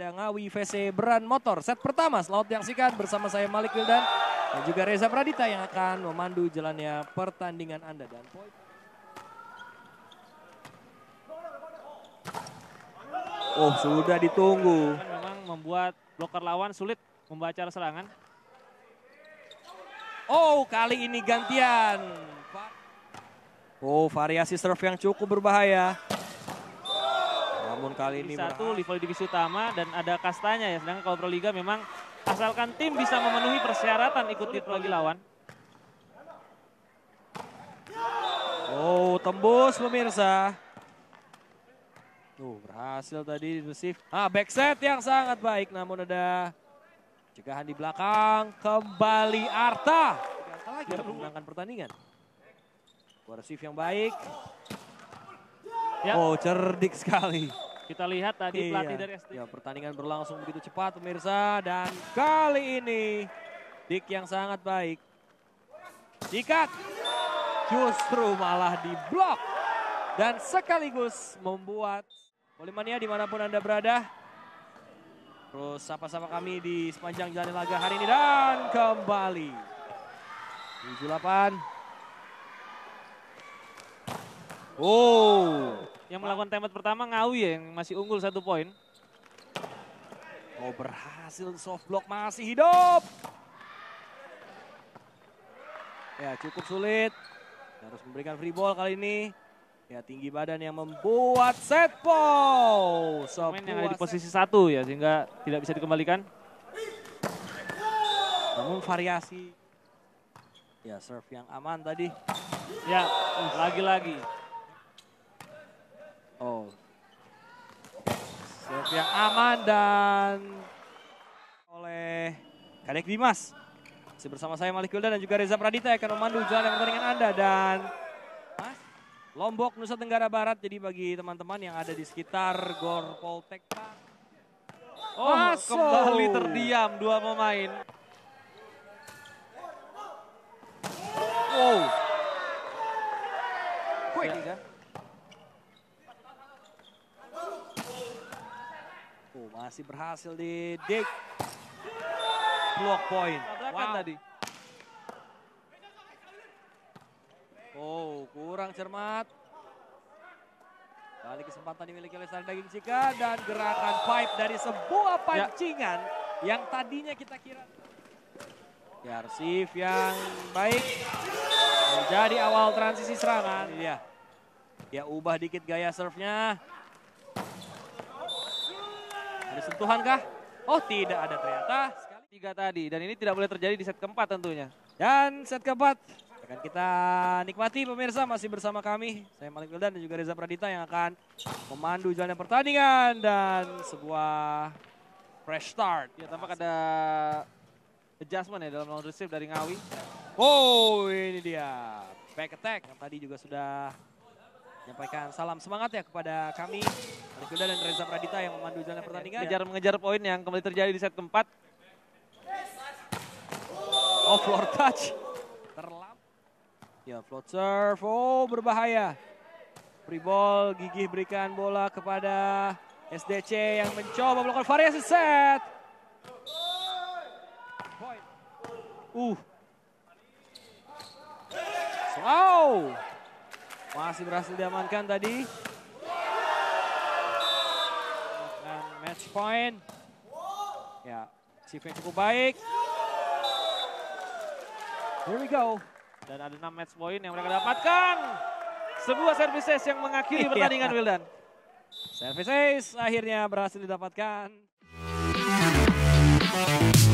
ada Ngawi VC Beran Motor. Set pertama selamat menyaksikan bersama saya Malik Wildan dan juga Reza Pradita yang akan memandu jalannya pertandingan Anda dan poin. Oh sudah ditunggu. Kan memang membuat bloker lawan sulit membaca serangan. Oh kali ini gantian. Oh variasi serve yang cukup berbahaya namun kali ini satu level divisi utama dan ada kastanya ya. Sedangkan kalau Proliga memang asalkan tim bisa memenuhi persyaratan ikut tim lagi lawan. Oh, tembus pemirsa. Tuh, berhasil tadi receive. Ah, backset yang sangat baik namun ada cegahan di belakang. Kembali Arta. menangkan pertandingan. Receive yang baik. Ya. Oh, cerdik sekali. Kita lihat tadi iya. pelatih dari ST. Ya, pertandingan berlangsung begitu cepat pemirsa dan kali ini Dik yang sangat baik. Jika justru malah diblok dan sekaligus membuat Polimania dimanapun Anda berada. Terus sapa-sapa kami di sepanjang jalan laga hari ini dan kembali. 78. Oh yang melakukan tempat pertama Ngawi ya yang masih unggul satu poin. Oh berhasil soft block masih hidup. Ya cukup sulit. Harus memberikan free ball kali ini. Ya tinggi badan yang membuat set ball. Main yang ada di posisi satu ya sehingga tidak bisa dikembalikan. Namun variasi. Ya serve yang aman tadi. Ya lagi-lagi. Serve yang aman dan oleh Kadek Dimas. Masih bersama saya Malik Wildan dan juga Reza Pradita akan memandu jalan yang pertandingan Anda dan Mas Lombok Nusa Tenggara Barat. Jadi bagi teman-teman yang ada di sekitar Gor Poltek Oh, kembali terdiam dua pemain. Masih berhasil di dig. block point. Wow. tadi. Oh, kurang cermat. Kali kesempatan dimiliki oleh Sari Daging Cika dan gerakan pipe dari sebuah ya. pancingan ya. yang tadinya kita kira. Yarsif ya, yang baik menjadi awal transisi serangan. Ini dia. Ya ubah dikit gaya serve-nya. Ada sentuhan kah? Oh tidak ada ternyata. tiga tadi dan ini tidak boleh terjadi di set keempat tentunya. Dan set keempat akan kita nikmati pemirsa masih bersama kami. Saya Malik Wildan dan juga Reza Pradita yang akan memandu jalannya pertandingan dan sebuah fresh start. Ya tampak ada adjustment ya dalam long receive dari Ngawi. Oh ini dia back attack yang tadi juga sudah menyampaikan salam semangat ya kepada kami, Alikuda dan Reza Pradita yang memandu jalan pertandingan. Mengejar, mengejar poin yang kembali terjadi di set keempat. Oh, floor touch. terlamp. Ya, floor serve. Oh, berbahaya. Free ball, Gigih berikan bola kepada SDC yang mencoba melakukan variasi set. Uh. Wow. Masih berhasil diamankan tadi. Dan match point. Ya, chipnya cukup baik. Here we go. Dan ada 6 match point yang mereka dapatkan. Sebuah service ace yang mengakhiri iya. pertandingan Wildan. Service ace akhirnya berhasil didapatkan.